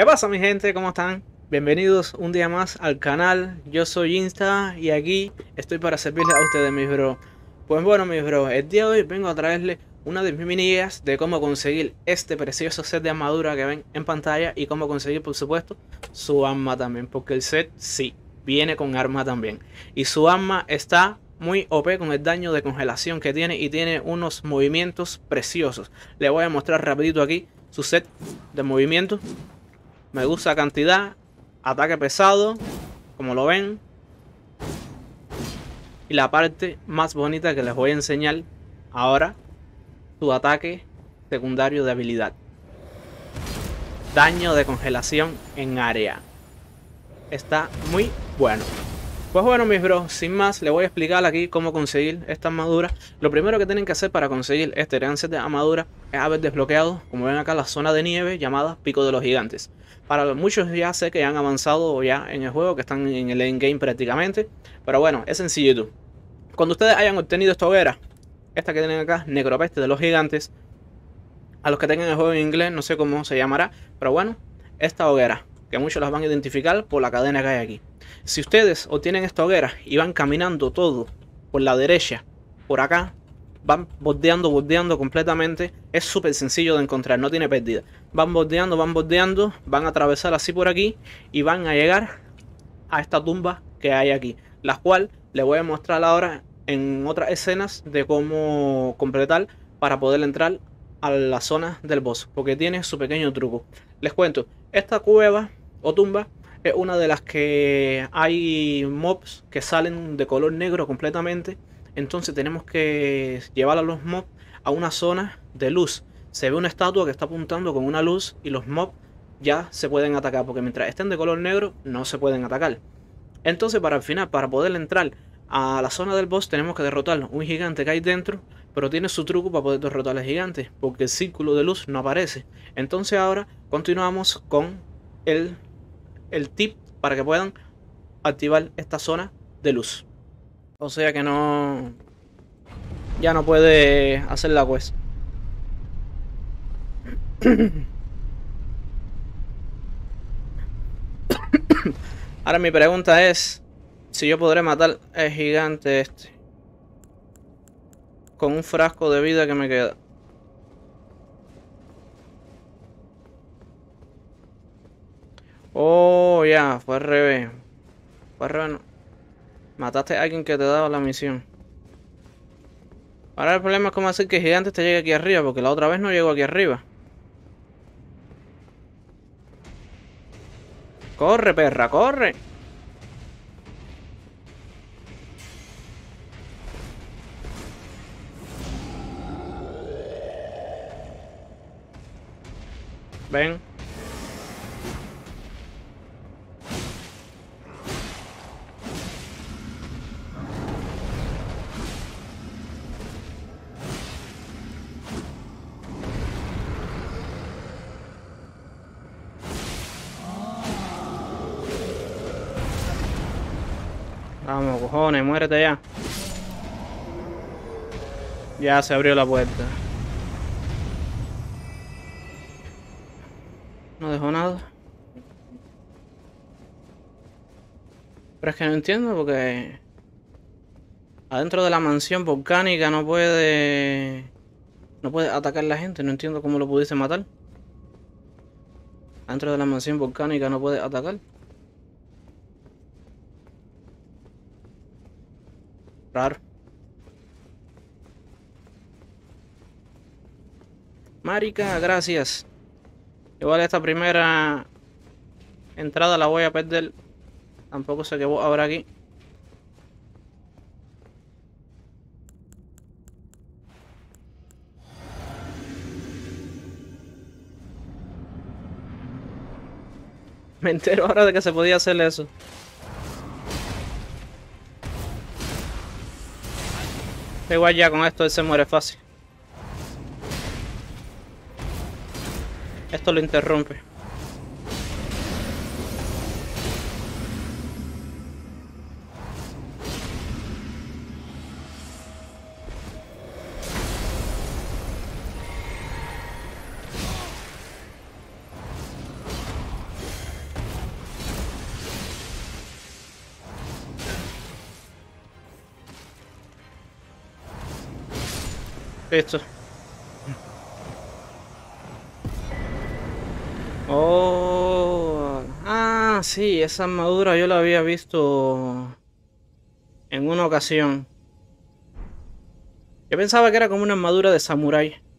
¿Qué pasa mi gente? ¿Cómo están? Bienvenidos un día más al canal, yo soy Insta y aquí estoy para servirles a ustedes mis bro Pues bueno mis bro, el día de hoy vengo a traerles una de mis mini ideas de cómo conseguir este precioso set de armadura que ven en pantalla Y cómo conseguir por supuesto su arma también, porque el set sí, viene con arma también Y su arma está muy OP con el daño de congelación que tiene y tiene unos movimientos preciosos. Le voy a mostrar rapidito aquí su set de movimientos me gusta cantidad. Ataque pesado. Como lo ven. Y la parte más bonita que les voy a enseñar ahora. Su ataque secundario de habilidad. Daño de congelación en área. Está muy bueno. Pues bueno, mis bros, sin más, les voy a explicar aquí cómo conseguir esta armadura. Lo primero que tienen que hacer para conseguir este herencia de armadura es haber desbloqueado, como ven acá, la zona de nieve llamada Pico de los Gigantes. Para muchos ya sé que han avanzado ya en el juego, que están en el endgame prácticamente. Pero bueno, es sencillo Cuando ustedes hayan obtenido esta hoguera, esta que tienen acá, Necropeste de los Gigantes, a los que tengan el juego en inglés, no sé cómo se llamará, pero bueno, esta hoguera que muchos las van a identificar por la cadena que hay aquí. Si ustedes obtienen esta hoguera y van caminando todo por la derecha, por acá, van bordeando, bordeando completamente. Es súper sencillo de encontrar, no tiene pérdida. Van bordeando, van bordeando, van a atravesar así por aquí y van a llegar a esta tumba que hay aquí. La cual les voy a mostrar ahora en otras escenas de cómo completar para poder entrar a la zona del boss. Porque tiene su pequeño truco. Les cuento, esta cueva o tumba es una de las que hay mobs que salen de color negro completamente. Entonces tenemos que llevar a los mobs a una zona de luz. Se ve una estatua que está apuntando con una luz y los mobs ya se pueden atacar. Porque mientras estén de color negro no se pueden atacar. Entonces para el final, para poder entrar a la zona del boss tenemos que derrotarlo. Un gigante que hay dentro, pero tiene su truco para poder derrotar al gigante. Porque el círculo de luz no aparece. Entonces ahora continuamos con el el tip para que puedan activar esta zona de luz. O sea que no... Ya no puede hacer la quest. Ahora mi pregunta es si yo podré matar El gigante este. Con un frasco de vida que me queda. Oh, Oh, ya, fue revés. Fue Mataste a alguien que te daba la misión. Ahora el problema es cómo hacer que Gigante te llegue aquí arriba, porque la otra vez no llegó aquí arriba. Corre, perra, corre. Ven. Vamos, cojones, muérete ya. Ya se abrió la puerta. No dejó nada. Pero es que no entiendo porque... Adentro de la mansión volcánica no puede... No puede atacar la gente. No entiendo cómo lo pudiese matar. Adentro de la mansión volcánica no puede atacar. Raro. Marica, gracias. Igual esta primera entrada la voy a perder. Tampoco sé qué habrá aquí. Me entero ahora de que se podía hacer eso. Igual ya con esto se muere fácil. Esto lo interrumpe. Esto. Oh. Ah, sí, esa armadura yo la había visto en una ocasión. Yo pensaba que era como una armadura de samurái.